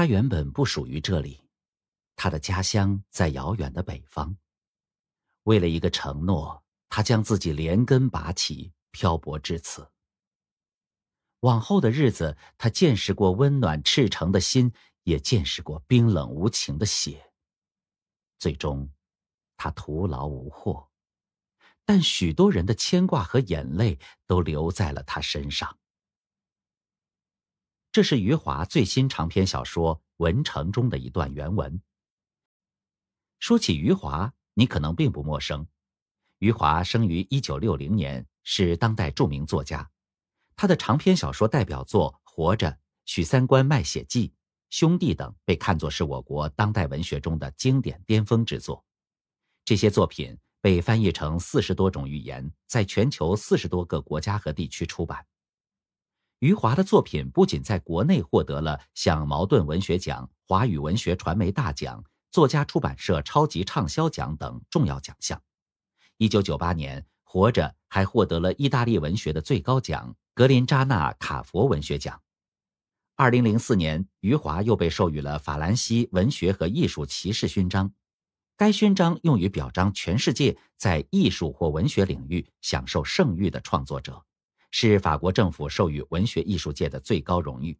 他原本不属于这里，他的家乡在遥远的北方。为了一个承诺，他将自己连根拔起，漂泊至此。往后的日子，他见识过温暖赤诚的心，也见识过冰冷无情的血。最终，他徒劳无获，但许多人的牵挂和眼泪都留在了他身上。这是余华最新长篇小说《文城》中的一段原文。说起余华，你可能并不陌生。余华生于一九六零年，是当代著名作家。他的长篇小说代表作《活着》《许三观卖血记》《兄弟》等，被看作是我国当代文学中的经典巅峰之作。这些作品被翻译成四十多种语言，在全球四十多个国家和地区出版。余华的作品不仅在国内获得了像茅盾文学奖、华语文学传媒大奖、作家出版社超级畅销奖等重要奖项。一九九八年，《活着》还获得了意大利文学的最高奖——格林扎纳·卡佛文学奖。二零零四年，余华又被授予了法兰西文学和艺术骑士勋章。该勋章用于表彰全世界在艺术或文学领域享受盛誉的创作者。是法国政府授予文学艺术界的最高荣誉。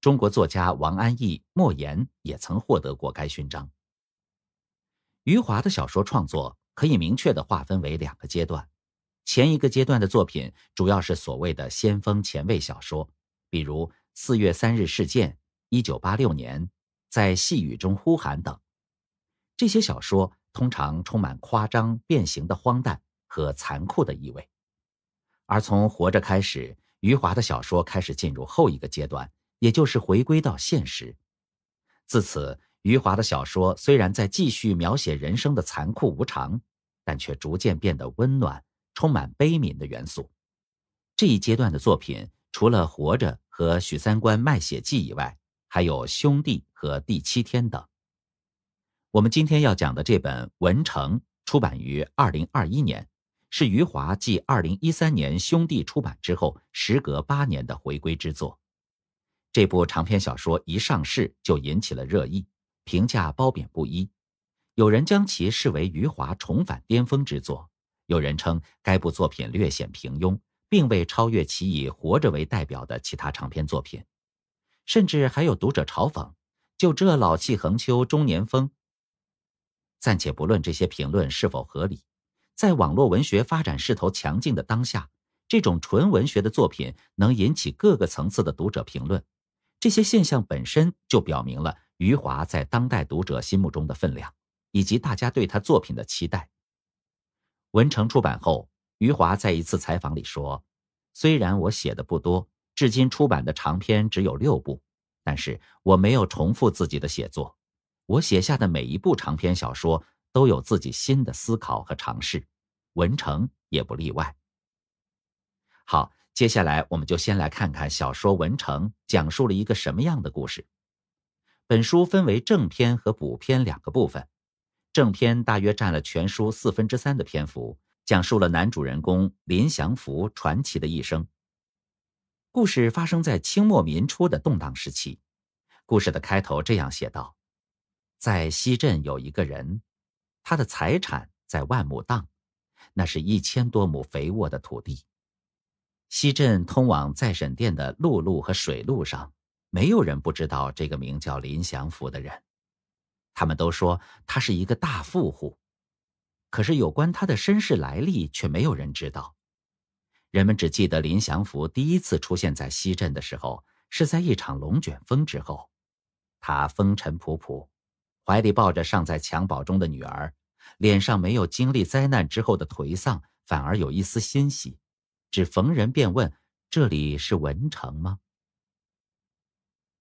中国作家王安忆、莫言也曾获得过该勋章。余华的小说创作可以明确地划分为两个阶段，前一个阶段的作品主要是所谓的先锋前卫小说，比如《四月三日事件》《一九八六年》《在细雨中呼喊》等。这些小说通常充满夸张、变形的荒诞和残酷的意味。而从《活着》开始，余华的小说开始进入后一个阶段，也就是回归到现实。自此，余华的小说虽然在继续描写人生的残酷无常，但却逐渐变得温暖，充满悲悯的元素。这一阶段的作品，除了《活着》和《许三观卖血记》以外，还有《兄弟》和《第七天》等。我们今天要讲的这本《文城》，出版于二零二一年。是余华继二零一三年《兄弟》出版之后，时隔八年的回归之作。这部长篇小说一上市就引起了热议，评价褒贬不一。有人将其视为余华重返巅峰之作，有人称该部作品略显平庸，并未超越其以《活着》为代表的其他长篇作品。甚至还有读者嘲讽：“就这老气横秋中年风。”暂且不论这些评论是否合理。在网络文学发展势头强劲的当下，这种纯文学的作品能引起各个层次的读者评论，这些现象本身就表明了余华在当代读者心目中的分量，以及大家对他作品的期待。《文城》出版后，余华在一次采访里说：“虽然我写的不多，至今出版的长篇只有六部，但是我没有重复自己的写作，我写下的每一部长篇小说。”都有自己新的思考和尝试，文成也不例外。好，接下来我们就先来看看小说《文成》讲述了一个什么样的故事。本书分为正篇和补篇两个部分，正篇大约占了全书四分之三的篇幅，讲述了男主人公林祥福传奇的一生。故事发生在清末民初的动荡时期。故事的开头这样写道：在西镇有一个人。他的财产在万亩荡，那是一千多亩肥沃的土地。西镇通往再审店的陆路和水路上，没有人不知道这个名叫林祥福的人。他们都说他是一个大富户，可是有关他的身世来历，却没有人知道。人们只记得林祥福第一次出现在西镇的时候，是在一场龙卷风之后，他风尘仆仆。怀里抱着尚在襁褓中的女儿，脸上没有经历灾难之后的颓丧，反而有一丝欣喜。只逢人便问：“这里是文城吗？”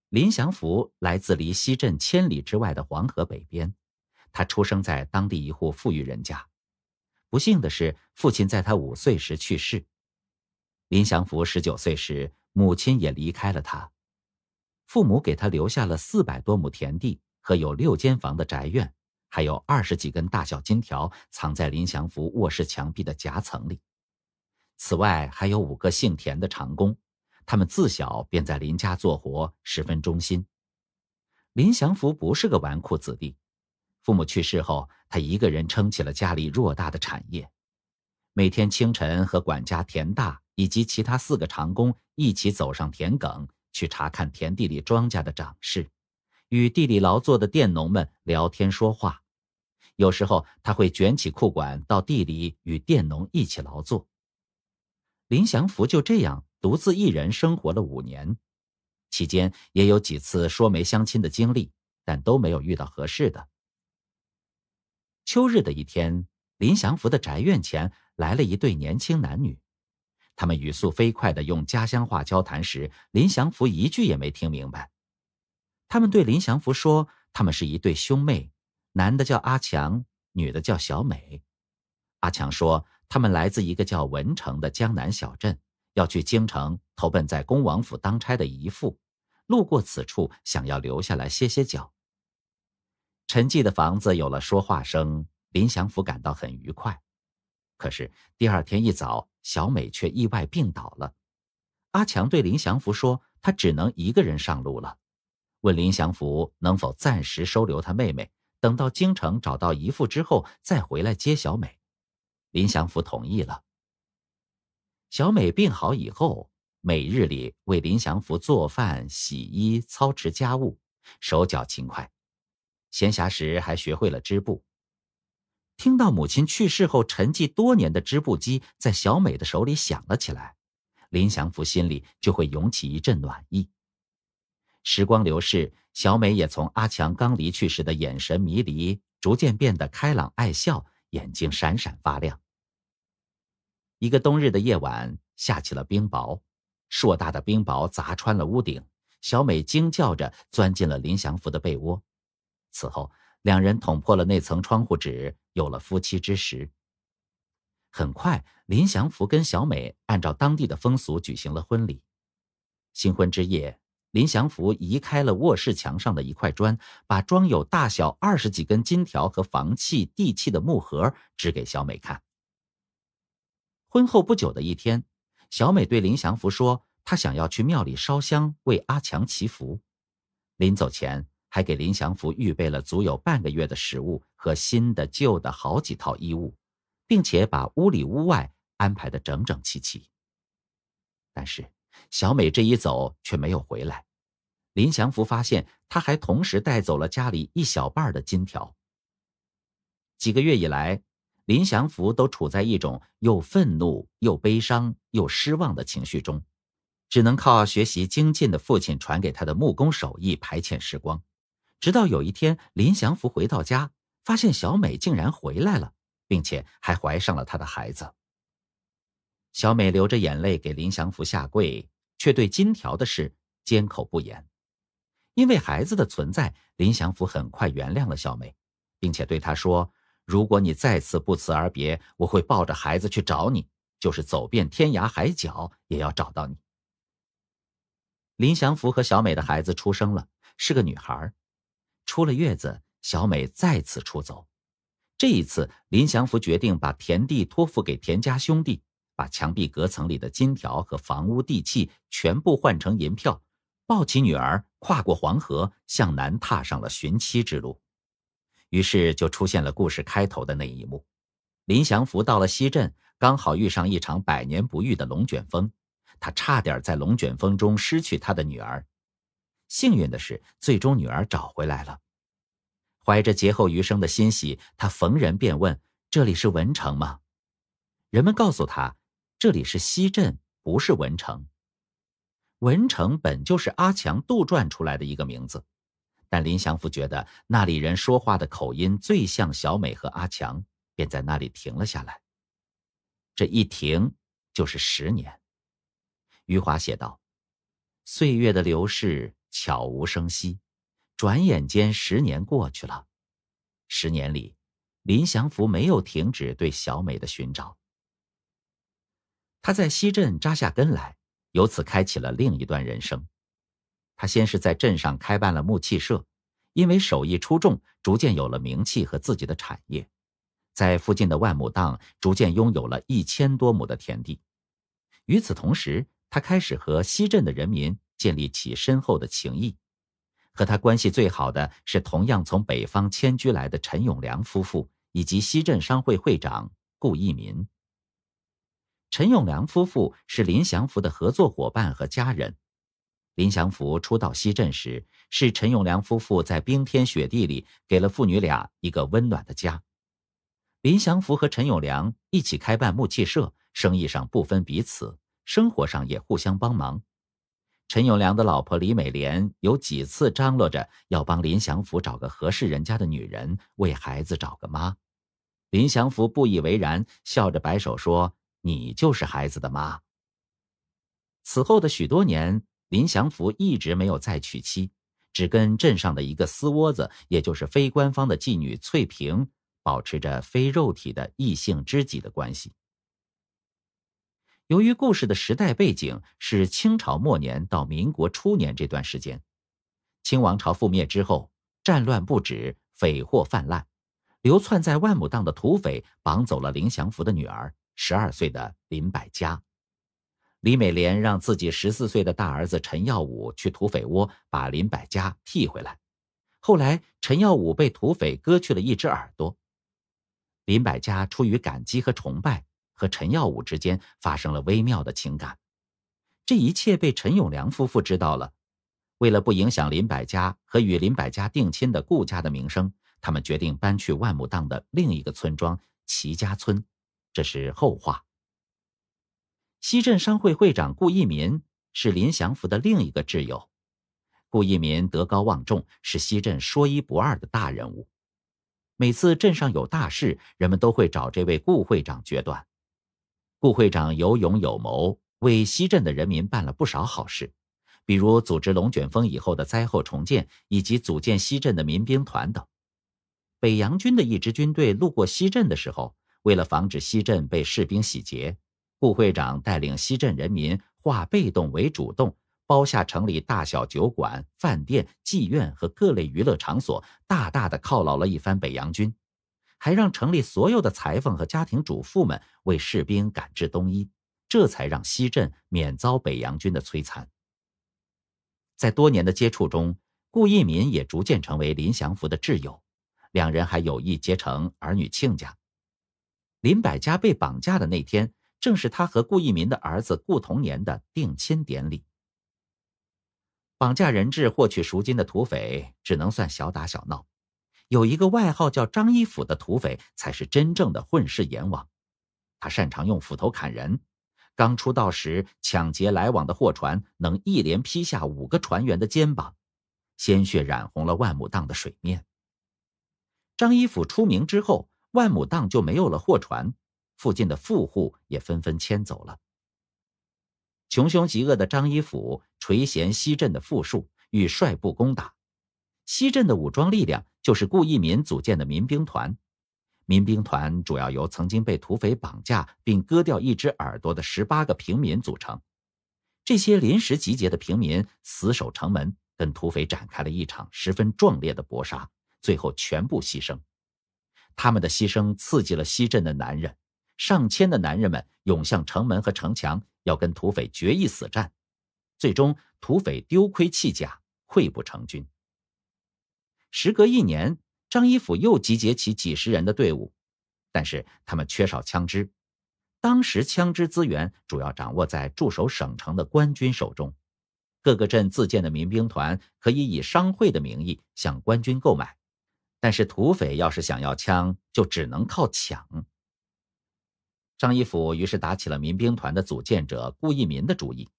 林祥福来自离西镇千里之外的黄河北边，他出生在当地一户富裕人家。不幸的是，父亲在他五岁时去世。林祥福十九岁时，母亲也离开了他。父母给他留下了四百多亩田地。和有六间房的宅院，还有二十几根大小金条藏在林祥福卧室墙壁的夹层里。此外，还有五个姓田的长工，他们自小便在林家做活，十分忠心。林祥福不是个纨绔子弟，父母去世后，他一个人撑起了家里偌大的产业。每天清晨，和管家田大以及其他四个长工一起走上田埂，去查看田地里庄稼的长势。与地里劳作的佃农们聊天说话，有时候他会卷起裤管到地里与佃农一起劳作。林祥福就这样独自一人生活了五年，期间也有几次说媒相亲的经历，但都没有遇到合适的。秋日的一天，林祥福的宅院前来了一对年轻男女，他们语速飞快地用家乡话交谈时，林祥福一句也没听明白。他们对林祥福说：“他们是一对兄妹，男的叫阿强，女的叫小美。”阿强说：“他们来自一个叫文城的江南小镇，要去京城投奔在恭王府当差的姨父，路过此处，想要留下来歇歇脚。”陈记的房子有了说话声，林祥福感到很愉快。可是第二天一早，小美却意外病倒了。阿强对林祥福说：“他只能一个人上路了。”问林祥福能否暂时收留他妹妹，等到京城找到姨父之后再回来接小美。林祥福同意了。小美病好以后，每日里为林祥福做饭、洗衣、操持家务，手脚勤快。闲暇时还学会了织布。听到母亲去世后沉寂多年的织布机在小美的手里响了起来，林祥福心里就会涌起一阵暖意。时光流逝，小美也从阿强刚离去时的眼神迷离，逐渐变得开朗爱笑，眼睛闪闪发亮。一个冬日的夜晚，下起了冰雹，硕大的冰雹砸穿了屋顶，小美惊叫着钻进了林祥福的被窝。此后，两人捅破了那层窗户纸，有了夫妻之实。很快，林祥福跟小美按照当地的风俗举行了婚礼。新婚之夜。林祥福移开了卧室墙上的一块砖，把装有大小二十几根金条和房契、地契的木盒指给小美看。婚后不久的一天，小美对林祥福说：“她想要去庙里烧香，为阿强祈福。”临走前，还给林祥福预备了足有半个月的食物和新的、旧的好几套衣物，并且把屋里屋外安排的整整齐齐。但是。小美这一走却没有回来，林祥福发现他还同时带走了家里一小半的金条。几个月以来，林祥福都处在一种又愤怒又悲伤又失望的情绪中，只能靠学习精进的父亲传给他的木工手艺排遣时光。直到有一天，林祥福回到家，发现小美竟然回来了，并且还怀上了他的孩子。小美流着眼泪给林祥福下跪，却对金条的事缄口不言。因为孩子的存在，林祥福很快原谅了小美，并且对她说：“如果你再次不辞而别，我会抱着孩子去找你，就是走遍天涯海角也要找到你。”林祥福和小美的孩子出生了，是个女孩。出了月子，小美再次出走。这一次，林祥福决定把田地托付给田家兄弟。把墙壁隔层里的金条和房屋地契全部换成银票，抱起女儿，跨过黄河，向南踏上了寻妻之路。于是就出现了故事开头的那一幕：林祥福到了西镇，刚好遇上一场百年不遇的龙卷风，他差点在龙卷风中失去他的女儿。幸运的是，最终女儿找回来了。怀着劫后余生的欣喜，他逢人便问：“这里是文城吗？”人们告诉他。这里是西镇，不是文城。文城本就是阿强杜撰出来的一个名字，但林祥福觉得那里人说话的口音最像小美和阿强，便在那里停了下来。这一停就是十年。余华写道：“岁月的流逝悄无声息，转眼间十年过去了。十年里，林祥福没有停止对小美的寻找。”他在西镇扎下根来，由此开启了另一段人生。他先是在镇上开办了木器社，因为手艺出众，逐渐有了名气和自己的产业，在附近的万亩荡逐渐拥有了一千多亩的田地。与此同时，他开始和西镇的人民建立起深厚的情谊。和他关系最好的是同样从北方迁居来的陈永良夫妇，以及西镇商会会长顾义民。陈永良夫妇是林祥福的合作伙伴和家人。林祥福初到西镇时，是陈永良夫妇在冰天雪地里给了父女俩一个温暖的家。林祥福和陈永良一起开办木器社，生意上不分彼此，生活上也互相帮忙。陈永良的老婆李美莲有几次张罗着要帮林祥福找个合适人家的女人，为孩子找个妈。林祥福不以为然，笑着摆手说。你就是孩子的妈。此后的许多年，林祥福一直没有再娶妻，只跟镇上的一个私窝子，也就是非官方的妓女翠萍，保持着非肉体的异性知己的关系。由于故事的时代背景是清朝末年到民国初年这段时间，清王朝覆灭之后，战乱不止，匪祸泛滥，流窜在万亩荡的土匪绑走了林祥福的女儿。十二岁的林百家，李美莲让自己十四岁的大儿子陈耀武去土匪窝把林百家替回来。后来，陈耀武被土匪割去了一只耳朵。林百家出于感激和崇拜，和陈耀武之间发生了微妙的情感。这一切被陈永良夫妇知道了。为了不影响林百家和与林百家定亲的顾家的名声，他们决定搬去万亩荡的另一个村庄齐家村。这是后话。西镇商会会长顾一民是林祥福的另一个挚友。顾一民德高望重，是西镇说一不二的大人物。每次镇上有大事，人们都会找这位顾会长决断。顾会长有勇有谋，为西镇的人民办了不少好事，比如组织龙卷风以后的灾后重建，以及组建西镇的民兵团等。北洋军的一支军队路过西镇的时候。为了防止西镇被士兵洗劫，顾会长带领西镇人民化被动为主动，包下城里大小酒馆、饭店、妓院和各类娱乐场所，大大的犒劳了一番北洋军，还让城里所有的裁缝和家庭主妇们为士兵赶制冬衣，这才让西镇免遭北洋军的摧残。在多年的接触中，顾逸民也逐渐成为林祥福的挚友，两人还有意结成儿女亲家。林百家被绑架的那天，正是他和顾一民的儿子顾童年的定亲典礼。绑架人质获取赎金的土匪只能算小打小闹，有一个外号叫张一斧的土匪才是真正的混世阎王。他擅长用斧头砍人，刚出道时抢劫来往的货船，能一连劈下五个船员的肩膀，鲜血染红了万亩荡的水面。张一斧出名之后。万亩荡就没有了货船，附近的富户也纷纷迁走了。穷凶极恶的张一府垂涎西镇的富庶，欲率部攻打西镇的武装力量，就是顾一民组建的民兵团。民兵团主要由曾经被土匪绑架并割掉一只耳朵的十八个平民组成。这些临时集结的平民死守城门，跟土匪展开了一场十分壮烈的搏杀，最后全部牺牲。他们的牺牲刺激了西镇的男人，上千的男人们涌向城门和城墙，要跟土匪决一死战。最终，土匪丢盔弃甲，溃不成军。时隔一年，张一府又集结起几十人的队伍，但是他们缺少枪支。当时，枪支资源主要掌握在驻守省城的官军手中，各个镇自建的民兵团可以以商会的名义向官军购买。但是土匪要是想要枪，就只能靠抢。张一府于是打起了民兵团的组建者顾一民的主意，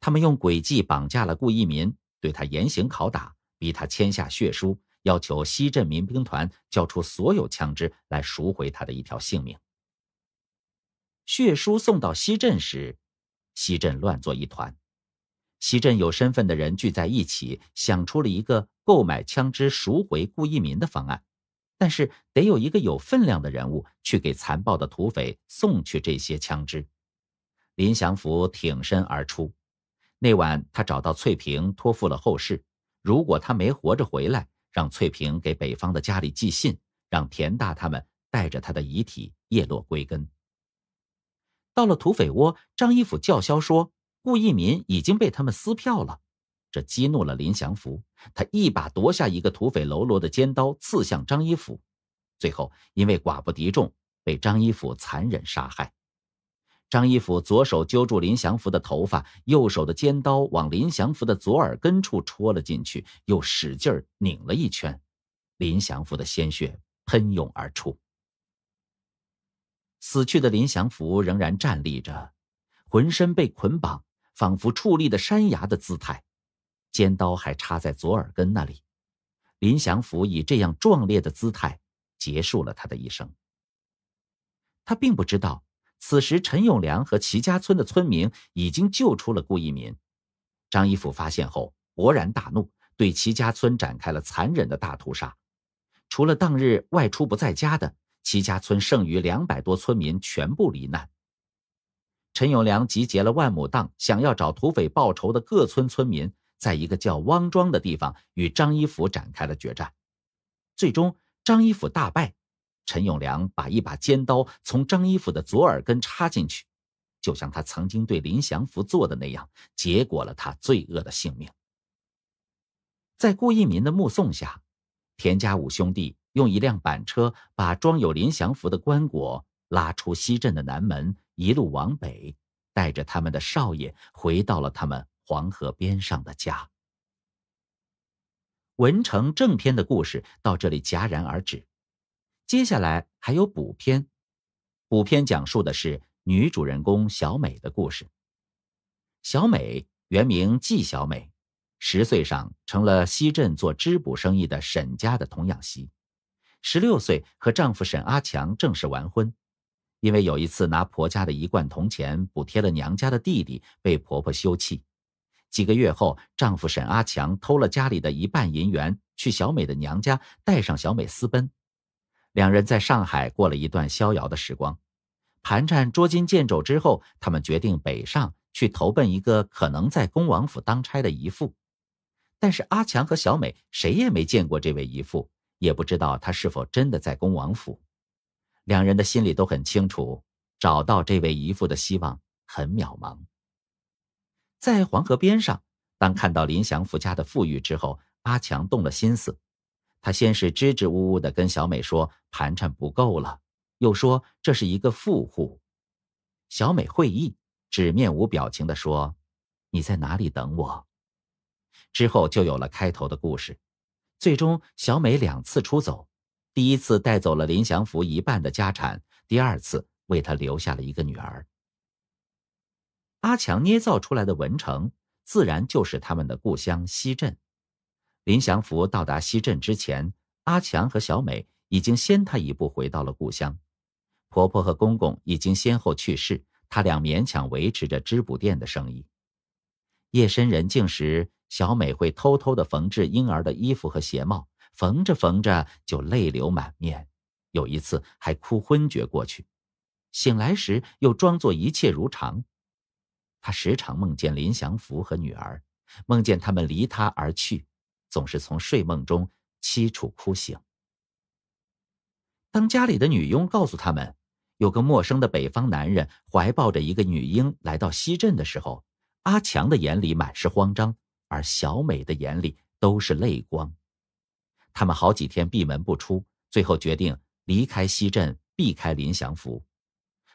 他们用诡计绑架了顾一民，对他严刑拷打，逼他签下血书，要求西镇民兵团交出所有枪支来赎回他的一条性命。血书送到西镇时，西镇乱作一团。西镇有身份的人聚在一起，想出了一个购买枪支赎回顾一民的方案，但是得有一个有分量的人物去给残暴的土匪送去这些枪支。林祥福挺身而出。那晚，他找到翠萍，托付了后事。如果他没活着回来，让翠萍给北方的家里寄信，让田大他们带着他的遗体叶落归根。到了土匪窝，张一夫叫嚣说。顾一民已经被他们撕票了，这激怒了林祥福。他一把夺下一个土匪喽啰的尖刀，刺向张一府。最后因为寡不敌众，被张一府残忍杀害。张一府左手揪住林祥福的头发，右手的尖刀往林祥福的左耳根处戳了进去，又使劲拧了一圈。林祥福的鲜血喷涌而出。死去的林祥福仍然站立着，浑身被捆绑。仿佛矗立的山崖的姿态，尖刀还插在左耳根那里。林祥福以这样壮烈的姿态结束了他的一生。他并不知道，此时陈永良和齐家村的村民已经救出了顾一民。张一夫发现后勃然大怒，对齐家村展开了残忍的大屠杀。除了当日外出不在家的，齐家村剩余两百多村民全部罹难。陈永良集结了万亩荡，想要找土匪报仇的各村村民，在一个叫汪庄的地方与张一福展开了决战。最终，张一福大败，陈永良把一把尖刀从张一福的左耳根插进去，就像他曾经对林祥福做的那样，结果了他罪恶的性命。在顾义民的目送下，田家五兄弟用一辆板车把装有林祥福的棺椁。拉出西镇的南门，一路往北，带着他们的少爷回到了他们黄河边上的家。文成正篇的故事到这里戛然而止，接下来还有补篇。补篇讲述的是女主人公小美的故事。小美原名纪小美，十岁上成了西镇做织补生意的沈家的童养媳，十六岁和丈夫沈阿强正式完婚。因为有一次拿婆家的一罐铜钱补贴了娘家的弟弟，被婆婆休弃。几个月后，丈夫沈阿强偷了家里的一半银元，去小美的娘家带上小美私奔。两人在上海过了一段逍遥的时光，盘缠捉襟见肘之后，他们决定北上去投奔一个可能在恭王府当差的姨父。但是阿强和小美谁也没见过这位姨父，也不知道他是否真的在恭王府。两人的心里都很清楚，找到这位姨父的希望很渺茫。在黄河边上，当看到林祥福家的富裕之后，阿强动了心思。他先是支支吾吾的跟小美说盘缠不够了，又说这是一个富户。小美会意，只面无表情地说：“你在哪里等我？”之后就有了开头的故事。最终，小美两次出走。第一次带走了林祥福一半的家产，第二次为他留下了一个女儿。阿强捏造出来的文城，自然就是他们的故乡西镇。林祥福到达西镇之前，阿强和小美已经先他一步回到了故乡。婆婆和公公已经先后去世，他俩勉强维持着织补店的生意。夜深人静时，小美会偷偷的缝制婴儿的衣服和鞋帽。缝着缝着就泪流满面，有一次还哭昏厥过去，醒来时又装作一切如常。他时常梦见林祥福和女儿，梦见他们离他而去，总是从睡梦中凄楚哭醒。当家里的女佣告诉他们，有个陌生的北方男人怀抱着一个女婴来到西镇的时候，阿强的眼里满是慌张，而小美的眼里都是泪光。他们好几天闭门不出，最后决定离开西镇，避开林祥福。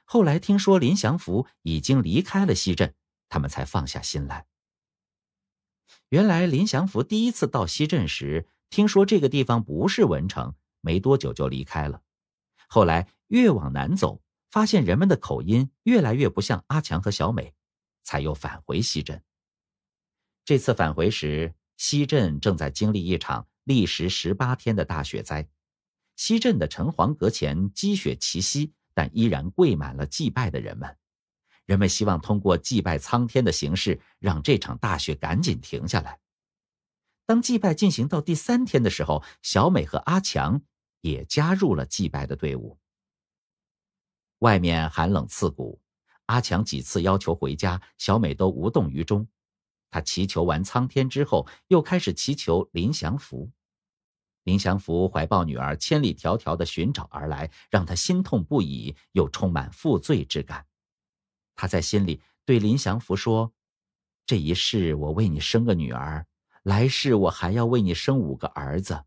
后来听说林祥福已经离开了西镇，他们才放下心来。原来林祥福第一次到西镇时，听说这个地方不是文城，没多久就离开了。后来越往南走，发现人们的口音越来越不像阿强和小美，才又返回西镇。这次返回时，西镇正在经历一场。历时十八天的大雪灾，西镇的城隍阁前积雪齐膝，但依然跪满了祭拜的人们。人们希望通过祭拜苍天的形式，让这场大雪赶紧停下来。当祭拜进行到第三天的时候，小美和阿强也加入了祭拜的队伍。外面寒冷刺骨，阿强几次要求回家，小美都无动于衷。他祈求完苍天之后，又开始祈求林祥福。林祥福怀抱女儿千里迢迢的寻找而来，让他心痛不已，又充满负罪之感。他在心里对林祥福说：“这一世我为你生个女儿，来世我还要为你生五个儿子。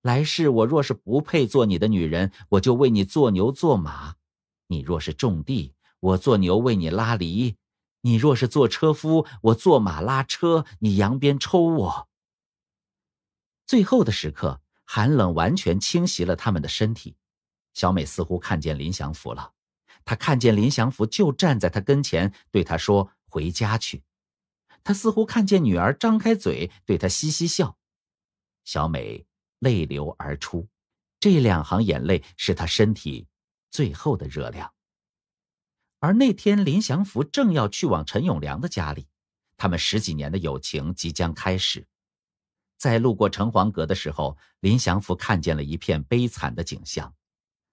来世我若是不配做你的女人，我就为你做牛做马。你若是种地，我做牛为你拉犁。”你若是坐车夫，我坐马拉车，你扬鞭抽我。最后的时刻，寒冷完全侵袭了他们的身体。小美似乎看见林祥福了，她看见林祥福就站在她跟前，对她说：“回家去。”她似乎看见女儿张开嘴对她嘻嘻笑。小美泪流而出，这两行眼泪是她身体最后的热量。而那天，林祥福正要去往陈永良的家里，他们十几年的友情即将开始。在路过城隍阁的时候，林祥福看见了一片悲惨的景象：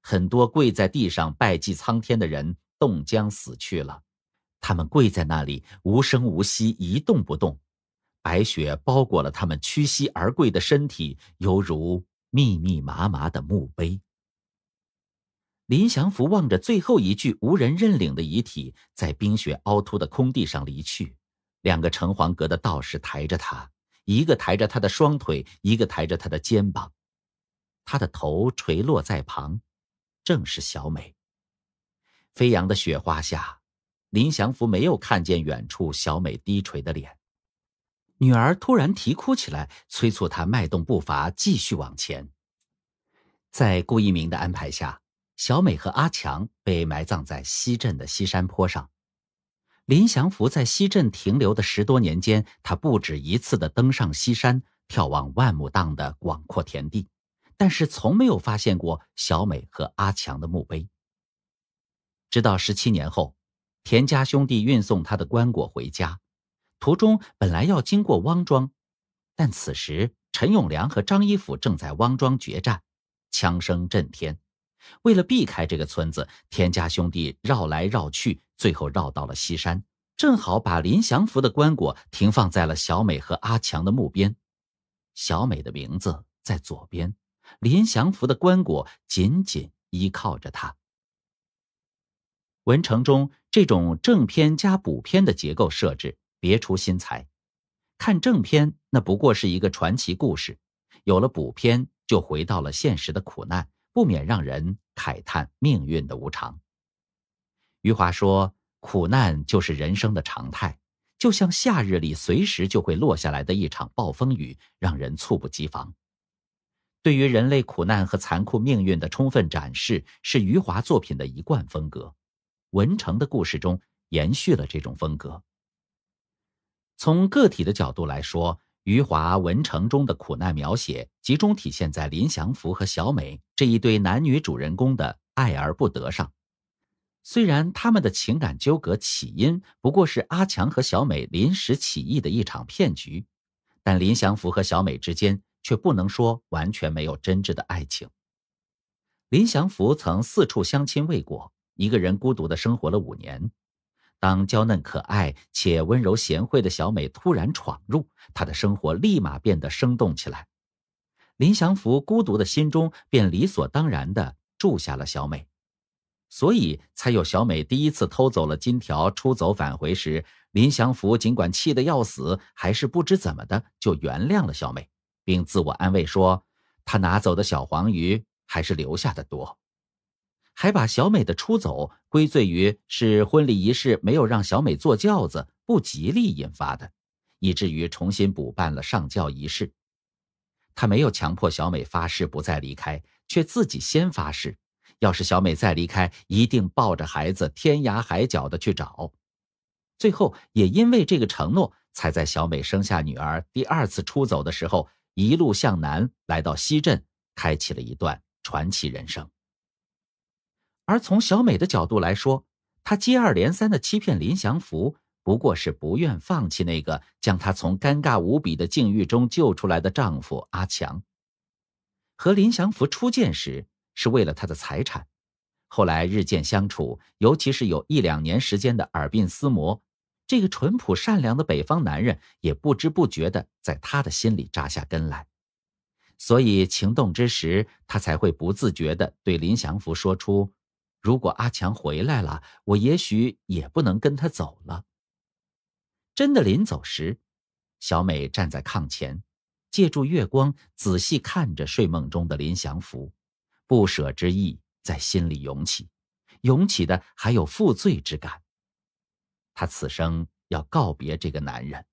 很多跪在地上拜祭苍天的人冻僵死去了，他们跪在那里无声无息一动不动，白雪包裹了他们屈膝而跪的身体，犹如密密麻麻的墓碑。林祥福望着最后一具无人认领的遗体在冰雪凹凸的空地上离去，两个城隍阁的道士抬着他，一个抬着他的双腿，一个抬着他的肩膀，他的头垂落在旁，正是小美。飞扬的雪花下，林祥福没有看见远处小美低垂的脸，女儿突然啼哭起来，催促他迈动步伐继续往前。在顾一鸣的安排下。小美和阿强被埋葬在西镇的西山坡上。林祥福在西镇停留的十多年间，他不止一次的登上西山，眺望万亩荡的广阔田地，但是从没有发现过小美和阿强的墓碑。直到十七年后，田家兄弟运送他的棺椁回家，途中本来要经过汪庄，但此时陈永良和张一甫正在汪庄决战，枪声震天。为了避开这个村子，田家兄弟绕来绕去，最后绕到了西山，正好把林祥福的棺椁停放在了小美和阿强的墓边。小美的名字在左边，林祥福的棺椁紧紧依靠着他。文成中这种正篇加补篇的结构设置别出心裁，看正篇那不过是一个传奇故事，有了补篇就回到了现实的苦难。不免让人慨叹命运的无常。余华说：“苦难就是人生的常态，就像夏日里随时就会落下来的一场暴风雨，让人猝不及防。”对于人类苦难和残酷命运的充分展示，是余华作品的一贯风格。文成的故事中延续了这种风格。从个体的角度来说，余华文城中的苦难描写，集中体现在林祥福和小美这一对男女主人公的爱而不得上。虽然他们的情感纠葛起因不过是阿强和小美临时起意的一场骗局，但林祥福和小美之间却不能说完全没有真挚的爱情。林祥福曾四处相亲未果，一个人孤独的生活了五年。当娇嫩可爱且温柔贤惠的小美突然闯入，她的生活立马变得生动起来。林祥福孤独的心中便理所当然的住下了小美，所以才有小美第一次偷走了金条出走返回时，林祥福尽管气得要死，还是不知怎么的就原谅了小美，并自我安慰说，他拿走的小黄鱼还是留下的多。还把小美的出走归罪于是婚礼仪式没有让小美坐轿子不吉利引发的，以至于重新补办了上轿仪式。他没有强迫小美发誓不再离开，却自己先发誓，要是小美再离开，一定抱着孩子天涯海角的去找。最后也因为这个承诺，才在小美生下女儿第二次出走的时候，一路向南来到西镇，开启了一段传奇人生。而从小美的角度来说，她接二连三的欺骗林祥福，不过是不愿放弃那个将她从尴尬无比的境遇中救出来的丈夫阿强。和林祥福初见时是为了他的财产，后来日渐相处，尤其是有一两年时间的耳鬓厮磨，这个淳朴善良的北方男人也不知不觉的在她的心里扎下根来，所以情动之时，她才会不自觉的对林祥福说出。如果阿强回来了，我也许也不能跟他走了。真的临走时，小美站在炕前，借助月光仔细看着睡梦中的林祥福，不舍之意在心里涌起，涌起的还有负罪之感。她此生要告别这个男人，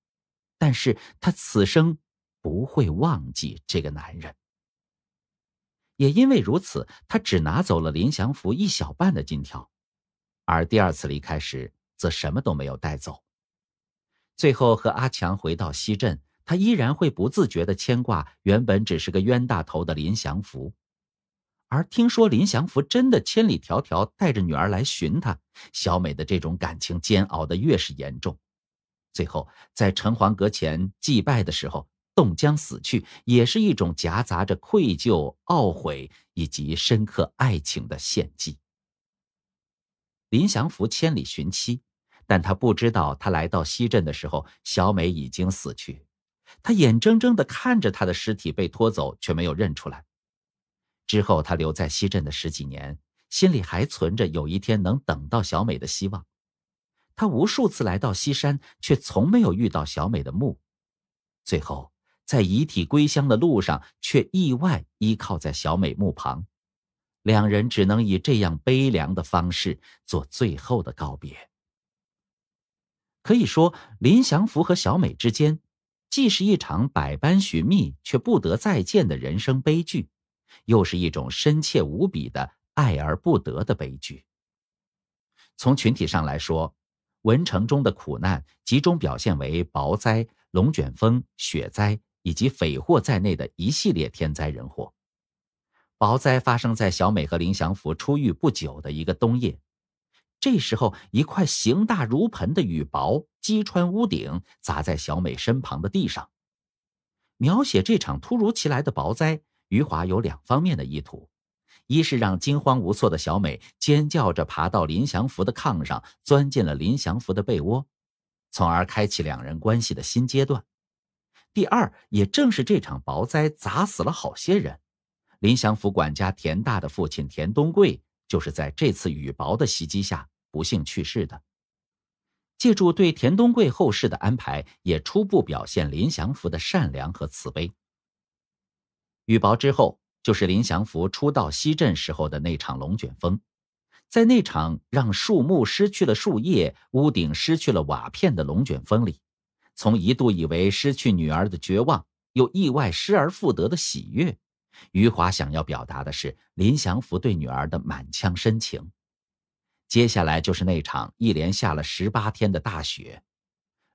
但是她此生不会忘记这个男人。也因为如此，他只拿走了林祥福一小半的金条，而第二次离开时则什么都没有带走。最后和阿强回到西镇，他依然会不自觉的牵挂原本只是个冤大头的林祥福，而听说林祥福真的千里迢迢带着女儿来寻他，小美的这种感情煎熬的越是严重。最后在城隍阁前祭拜的时候。冻僵死去也是一种夹杂着愧疚、懊悔以及深刻爱情的献祭。林祥福千里寻妻，但他不知道，他来到西镇的时候，小美已经死去。他眼睁睁的看着他的尸体被拖走，却没有认出来。之后，他留在西镇的十几年，心里还存着有一天能等到小美的希望。他无数次来到西山，却从没有遇到小美的墓。最后。在遗体归乡的路上，却意外依靠在小美墓旁，两人只能以这样悲凉的方式做最后的告别。可以说，林祥福和小美之间，既是一场百般寻觅却不得再见的人生悲剧，又是一种深切无比的爱而不得的悲剧。从群体上来说，文成中的苦难集中表现为雹灾、龙卷风、雪灾。以及匪祸在内的一系列天灾人祸，雹灾发生在小美和林祥福出狱不久的一个冬夜。这时候，一块形大如盆的雨雹击穿屋顶，砸在小美身旁的地上。描写这场突如其来的雹灾，余华有两方面的意图：一是让惊慌无措的小美尖叫着爬到林祥福的炕上，钻进了林祥福的被窝，从而开启两人关系的新阶段。第二，也正是这场雹灾砸死了好些人。林祥福管家田大的父亲田东贵，就是在这次雨雹的袭击下不幸去世的。借助对田东贵后事的安排，也初步表现林祥福的善良和慈悲。雨雹之后，就是林祥福初到西镇时候的那场龙卷风，在那场让树木失去了树叶、屋顶失去了瓦片的龙卷风里。从一度以为失去女儿的绝望，又意外失而复得的喜悦，余华想要表达的是林祥福对女儿的满腔深情。接下来就是那场一连下了十八天的大雪，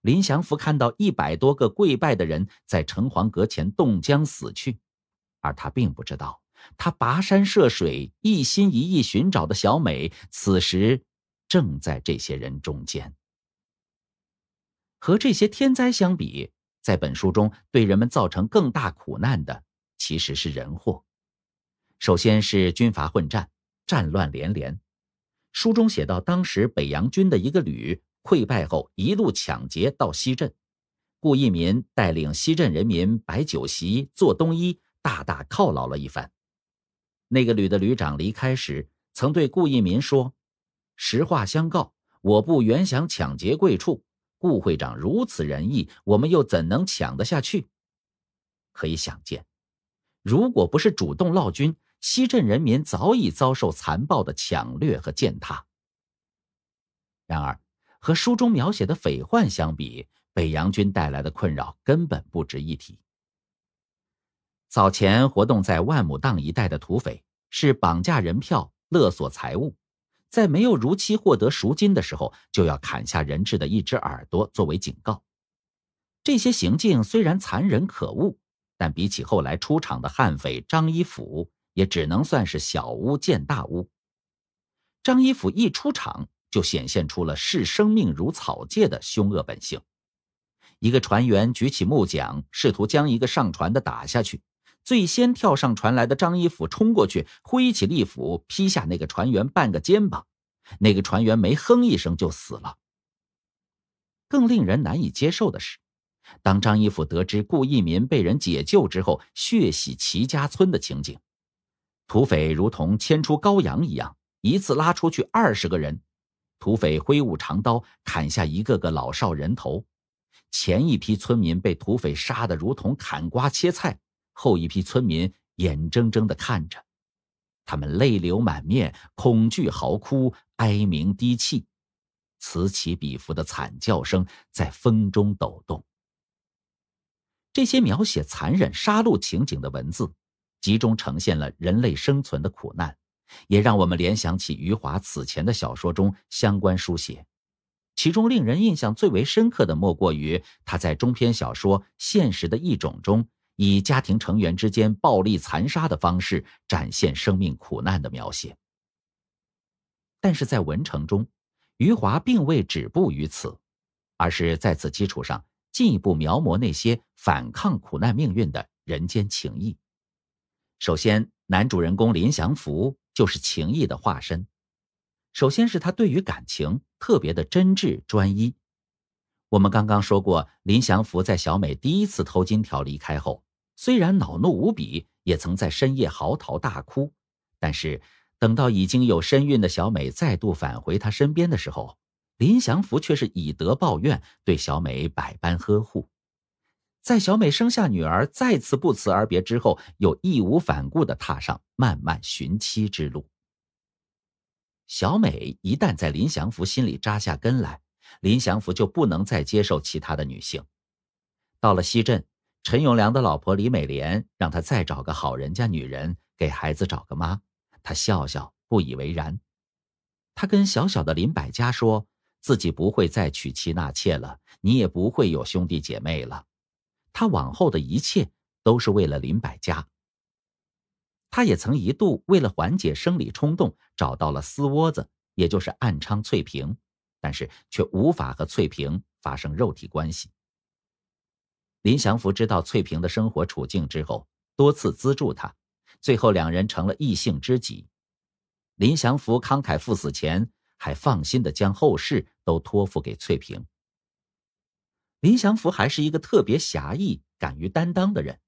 林祥福看到一百多个跪拜的人在城隍阁前冻僵死去，而他并不知道，他跋山涉水、一心一意寻找的小美，此时正在这些人中间。和这些天灾相比，在本书中对人们造成更大苦难的其实是人祸。首先是军阀混战，战乱连连。书中写到，当时北洋军的一个旅溃败后，一路抢劫到西镇，顾一民带领西镇人民摆酒席、做冬衣，大大犒劳了一番。那个旅的旅长离开时，曾对顾一民说：“实话相告，我部原想抢劫贵处。”顾会长如此仁义，我们又怎能抢得下去？可以想见，如果不是主动落军，西镇人民早已遭受残暴的抢掠和践踏。然而，和书中描写的匪患相比，北洋军带来的困扰根本不值一提。早前活动在万亩荡一带的土匪，是绑架人票、勒索财物。在没有如期获得赎金的时候，就要砍下人质的一只耳朵作为警告。这些行径虽然残忍可恶，但比起后来出场的悍匪张一斧，也只能算是小巫见大巫。张一斧一出场就显现出了视生命如草芥的凶恶本性。一个船员举起木桨，试图将一个上船的打下去。最先跳上船来的张一府冲过去，挥起利斧劈下那个船员半个肩膀，那个船员没哼一声就死了。更令人难以接受的是，当张一府得知顾一民被人解救之后，血洗齐家村的情景，土匪如同牵出羔羊一样，一次拉出去二十个人，土匪挥舞长刀砍下一个个老少人头，前一批村民被土匪杀的如同砍瓜切菜。后一批村民眼睁睁地看着，他们泪流满面，恐惧嚎哭，哀鸣低泣，此起彼伏的惨叫声在风中抖动。这些描写残忍杀戮情景的文字，集中呈现了人类生存的苦难，也让我们联想起余华此前的小说中相关书写。其中令人印象最为深刻的，莫过于他在中篇小说《现实的一种》中。以家庭成员之间暴力残杀的方式展现生命苦难的描写，但是在《文城》中，余华并未止步于此，而是在此基础上进一步描摹那些反抗苦难命运的人间情谊。首先，男主人公林祥福就是情谊的化身。首先是他对于感情特别的真挚专一。我们刚刚说过，林祥福在小美第一次偷金条离开后，虽然恼怒无比，也曾在深夜嚎啕大哭。但是，等到已经有身孕的小美再度返回他身边的时候，林祥福却是以德报怨，对小美百般呵护。在小美生下女儿，再次不辞而别之后，又义无反顾地踏上漫漫寻妻之路。小美一旦在林祥福心里扎下根来。林祥福就不能再接受其他的女性。到了西镇，陈永良的老婆李美莲让他再找个好人家女人给孩子找个妈。他笑笑，不以为然。他跟小小的林百家说，自己不会再娶妻纳妾了，你也不会有兄弟姐妹了。他往后的一切都是为了林百家。”他也曾一度为了缓解生理冲动，找到了私窝子，也就是暗娼翠萍。但是却无法和翠萍发生肉体关系。林祥福知道翠萍的生活处境之后，多次资助她，最后两人成了异性知己。林祥福慷慨赴死前，还放心的将后事都托付给翠萍。林祥福还是一个特别侠义、敢于担当的人，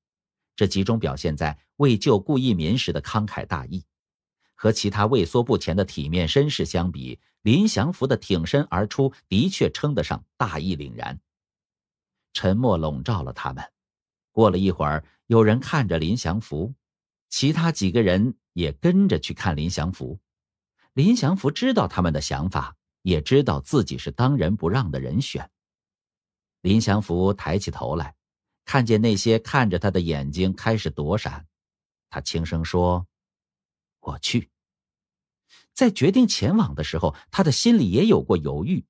这集中表现在为救顾一民时的慷慨大义。和其他畏缩不前的体面绅士相比，林祥福的挺身而出的确称得上大义凛然。沉默笼罩了他们。过了一会儿，有人看着林祥福，其他几个人也跟着去看林祥福。林祥福知道他们的想法，也知道自己是当仁不让的人选。林祥福抬起头来，看见那些看着他的眼睛开始躲闪，他轻声说。过去，在决定前往的时候，他的心里也有过犹豫。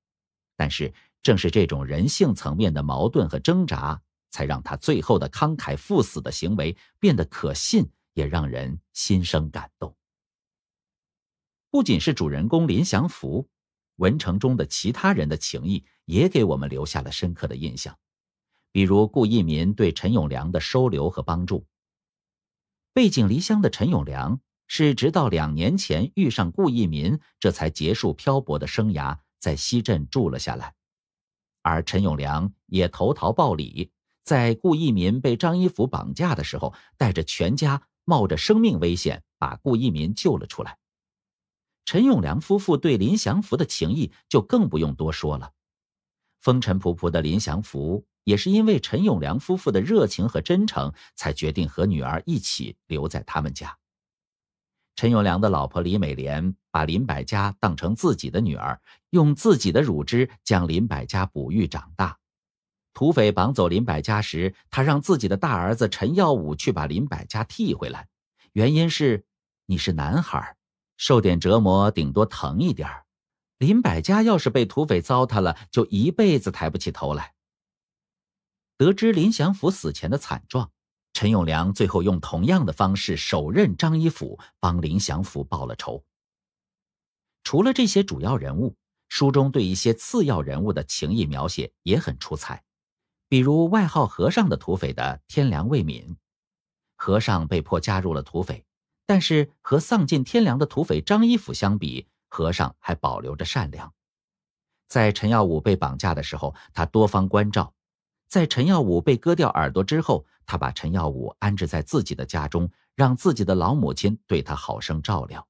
但是，正是这种人性层面的矛盾和挣扎，才让他最后的慷慨赴死的行为变得可信，也让人心生感动。不仅是主人公林祥福，文城中的其他人的情谊也给我们留下了深刻的印象。比如顾一民对陈永良的收留和帮助，背井离乡的陈永良。是直到两年前遇上顾益民，这才结束漂泊的生涯，在西镇住了下来。而陈永良也投桃报李，在顾益民被张一福绑架的时候，带着全家冒着生命危险把顾益民救了出来。陈永良夫妇对林祥福的情谊就更不用多说了。风尘仆仆的林祥福，也是因为陈永良夫妇的热情和真诚，才决定和女儿一起留在他们家。陈永良的老婆李美莲把林百家当成自己的女儿，用自己的乳汁将林百家哺育长大。土匪绑走林百家时，他让自己的大儿子陈耀武去把林百家替回来，原因是你是男孩，受点折磨顶多疼一点林百家要是被土匪糟蹋了，就一辈子抬不起头来。得知林祥福死前的惨状。陈永良最后用同样的方式手刃张一府，帮林祥福报了仇。除了这些主要人物，书中对一些次要人物的情谊描写也很出彩，比如外号和尚的土匪的天良未泯。和尚被迫加入了土匪，但是和丧尽天良的土匪张一府相比，和尚还保留着善良。在陈耀武被绑架的时候，他多方关照；在陈耀武被割掉耳朵之后，他把陈耀武安置在自己的家中，让自己的老母亲对他好生照料。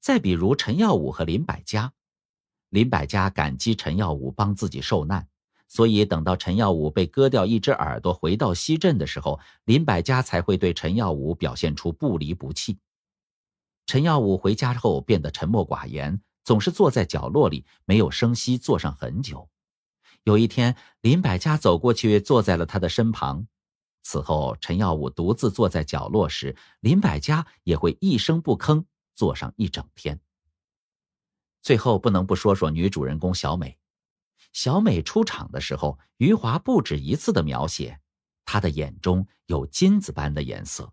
再比如陈耀武和林百家，林百家感激陈耀武帮自己受难，所以等到陈耀武被割掉一只耳朵回到西镇的时候，林百家才会对陈耀武表现出不离不弃。陈耀武回家后变得沉默寡言，总是坐在角落里没有声息坐上很久。有一天，林百家走过去，坐在了他的身旁。此后，陈耀武独自坐在角落时，林百家也会一声不吭坐上一整天。最后，不能不说说女主人公小美。小美出场的时候，余华不止一次的描写，她的眼中有金子般的颜色。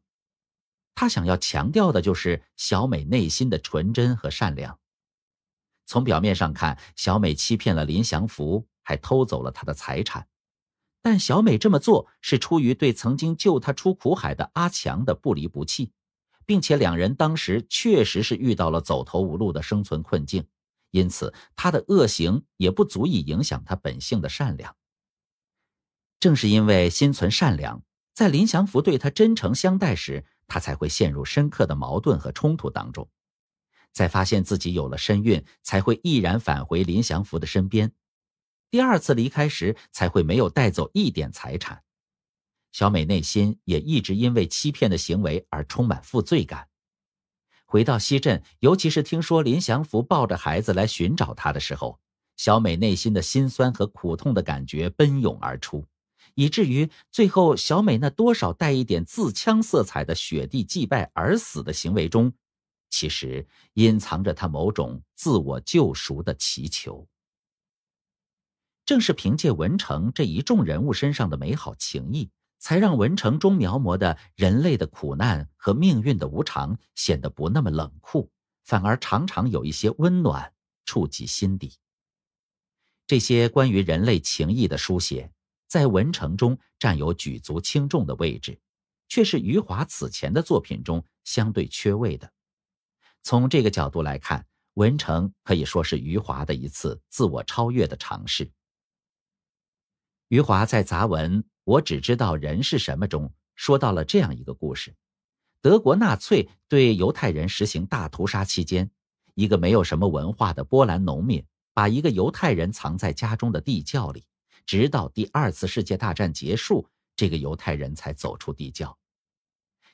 他想要强调的就是小美内心的纯真和善良。从表面上看，小美欺骗了林祥福，还偷走了他的财产。但小美这么做是出于对曾经救她出苦海的阿强的不离不弃，并且两人当时确实是遇到了走投无路的生存困境，因此她的恶行也不足以影响她本性的善良。正是因为心存善良，在林祥福对她真诚相待时，她才会陷入深刻的矛盾和冲突当中，在发现自己有了身孕，才会毅然返回林祥福的身边。第二次离开时才会没有带走一点财产，小美内心也一直因为欺骗的行为而充满负罪感。回到西镇，尤其是听说林祥福抱着孩子来寻找她的时候，小美内心的辛酸和苦痛的感觉奔涌而出，以至于最后小美那多少带一点自戕色彩的雪地祭拜而死的行为中，其实隐藏着她某种自我救赎的祈求。正是凭借文成这一众人物身上的美好情谊，才让文成中描摹的人类的苦难和命运的无常显得不那么冷酷，反而常常有一些温暖触及心底。这些关于人类情谊的书写，在文成中占有举足轻重的位置，却是余华此前的作品中相对缺位的。从这个角度来看，文成可以说是余华的一次自我超越的尝试。余华在杂文《我只知道人是什么》中说到了这样一个故事：德国纳粹对犹太人实行大屠杀期间，一个没有什么文化的波兰农民把一个犹太人藏在家中的地窖里，直到第二次世界大战结束，这个犹太人才走出地窖。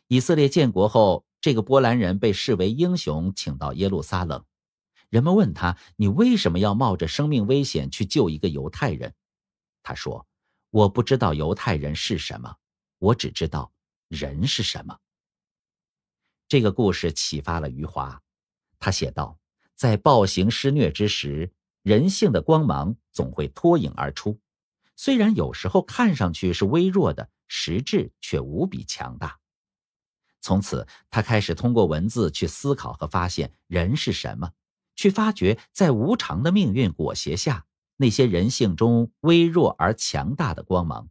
以色列建国后，这个波兰人被视为英雄，请到耶路撒冷。人们问他：“你为什么要冒着生命危险去救一个犹太人？”他说：“我不知道犹太人是什么，我只知道人是什么。”这个故事启发了余华，他写道：“在暴行施虐之时，人性的光芒总会脱颖而出，虽然有时候看上去是微弱的，实质却无比强大。”从此，他开始通过文字去思考和发现人是什么，去发掘在无常的命运裹挟下。那些人性中微弱而强大的光芒，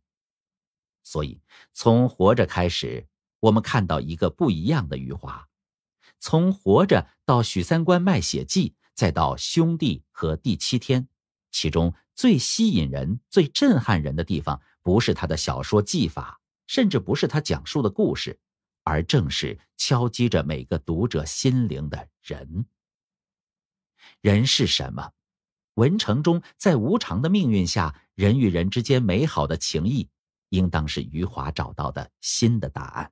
所以从活着开始，我们看到一个不一样的余华。从活着到许三观卖血记，再到兄弟和第七天，其中最吸引人、最震撼人的地方，不是他的小说技法，甚至不是他讲述的故事，而正是敲击着每个读者心灵的人。人是什么？文成中在无常的命运下，人与人之间美好的情谊，应当是余华找到的新的答案。